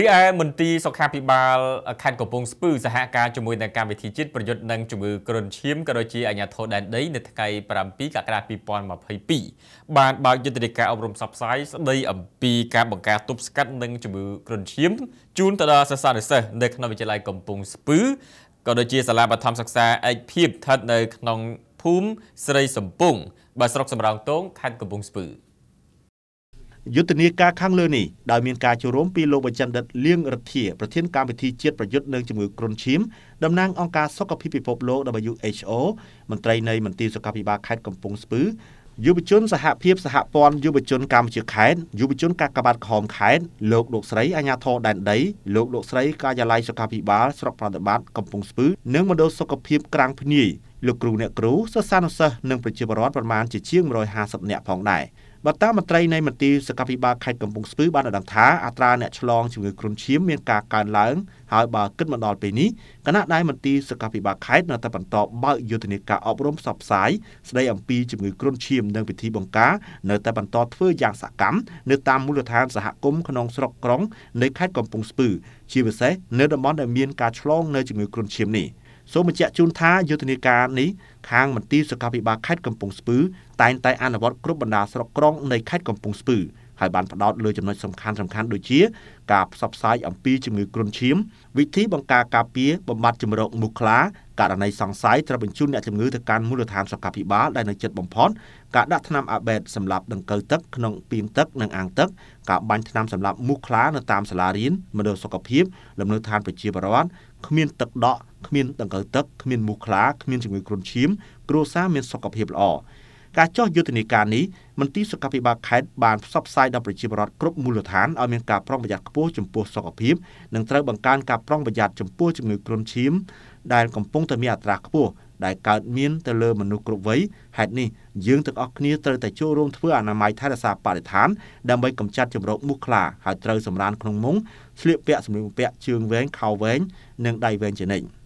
រីឯមន្ទីរសុខាភិបាលខេត្តកំពង់ស្ពឺសហការជាមួយនឹងកម្មវិធីជាតិប្រយុទ្ធនឹងជំងឺគ្រុនឈាមក៏ដូចជាអាជ្ញាធរដែនដីនៅថ្ងៃ7កក្កដា2022បានបើកយុទ្ធនាការអប់រំផ្សព្វផ្សាយស្ដីអំពីការបង្ការទប់ស្កាត់នឹងជំងឺគ្រុនឈាមជូនទៅដល់សិស្សានុសិស្សនៅក្នុងវិទ្យាល័យកំពង់ស្ពឺក៏ដូចជាសាលាបឋមសិក្សាឯកភាពស្ថិតនៅក្នុងភូមិស្រីសំពងបាទស្រុកសំរោងទងខេត្តកំពង់ស្ពឺ។យុទ្ធនាការខាងលើនេះដោយមានការចូលរួមពីលោកបញ្ចិនដិតលៀងរដ្ឋាប្រធានកម្មវិធីជាតិប្រយុទ្ធនឹងជំងឺគ្រុនឈាមតំណាងអង្គការសុខភាពពិភពលោក WHO មន្ត្រីនៃមន្ទីរសុខាភិបាលខេត្តកំពង់ស្ពឺយុវជនសហភាពសហព័ន្ធយុវជនកម្ពុជាខេត្តយុវជនកាកបាទខំខេត្តលោកលោកស្រីអាញាធរដែនដីលោកលោកស្រីកាយាល័យសុខាភិបាលស្រុកប្រតិបត្តិកំពង់ស្ពឺនិងមណ្ឌលសុខភាពក្រាំងភ្នាយលោកគ្រូអ្នកគ្រូសិស្សានុសិស្សនិងប្រជាពលរដ្ឋប្រមាណជាជាង150នាក់ផងដែរ។បើតាមមន្ត្រីនៃមន្ទីរសុខាភិបាលខេត្តកំពង់ស្ពឺបានដឹងថាអត្រាអ្នកឆ្លងជំងឺគ្រុនឈាមមានការកើនឡើងហើយបើគិតមកដល់ពេលនេះគណៈដែលមន្ទីរសុខាភិបាលខេត្តនៅតែបន្តបើកយុទ្ធនាការអប់រំផ្សព្វផ្សាយស្ដីអំពីជំងឺគ្រុនឈាមនិងពិធីបង្ការនៅតែបន្តធ្វើយ៉ាងសកម្មនៅតាមមូលដ្ឋានសហគមន៍ក្នុងស្រុកក្រុងនៃខេត្តកំពង់ស្ពឺជាពិសេសនៅតំបន់ដែលមានការឆ្លងនៅជំងឺគ្រុនឈាមនេះ។សូមបញ្ជាក់ជូនថាយុទ្ធនាការនេះខាងមន្ទីរសុខាភិបាលខេត្តកំពង់ស្ពឺតែងតែអនុវត្តគ្រប់បណ្ដាស្រុកក្រុងនៃខេត្តកំពង់ស្ពឺហើយបានផ្ដោតលើចំណុចសំខាន់សំខាន់ដូចជាការផ្សព្វផ្សាយអំពីជំងឺគ្រុនឈាមវិធីបង្ការការពារបំបត្តិជំងឺរោគមូសខ្លាករណីសង្ស័យត្រូវបញ្ជូនអ្នកជំងឺទៅកាន់មូលដ្ឋានសុខាភិបាលដែលនៅជិតបំផុតការដាក់ថ្នាំអាបេតសម្រាប់ដង្កូវទឹកក្នុងពាងទឹកនិងអាងទឹកការបាញ់ថ្នាំសម្រាប់មូសខ្លានៅតាមសាលារៀនមណ្ឌលសុខភាពលំនៅឋានប្រជាពលរដ្ឋគ្មានទឹកដក់គ្មានដង្កូវទឹកគ្មានមូសខ្លាគ្មានជំងឺគ្រុនឈាមគ្រួសារមានសុខភាពល្អការចោះយុទ្ធនាការនេះមន្ទីរសុខាភិបាលខេត្តបានផ្សព្វផ្សាយដល់ប្រជាពលរដ្ឋគ្រប់មូលដ្ឋានឲ្យមានការប្រុងប្រយ័ត្នខ្ពស់ចំពោះសុខភាពនិងត្រូវបង្កើនការប្រុងប្រយ័ត្នចំពោះជំងឺគ្រុនឈាមដែលកំពុងតែមានអត្រាខ្ពស់ដែលកើតមានទៅលើមនុស្សគ្រប់វ័យហេតុនេះយើងទាំងអស់គ្នាត្រូវតែចូលរួមធ្វើអនាម័យថែរក្សាបរិស្ថានដើម្បីកម្ចាត់ជំងឺមូសខ្លាហើយត្រូវសម្រានក្នុងមុងស្លៀកពាក់សម្លៀកបំពាក់ជើងវែងខោវែងនិងដៃវែងជានិច្ច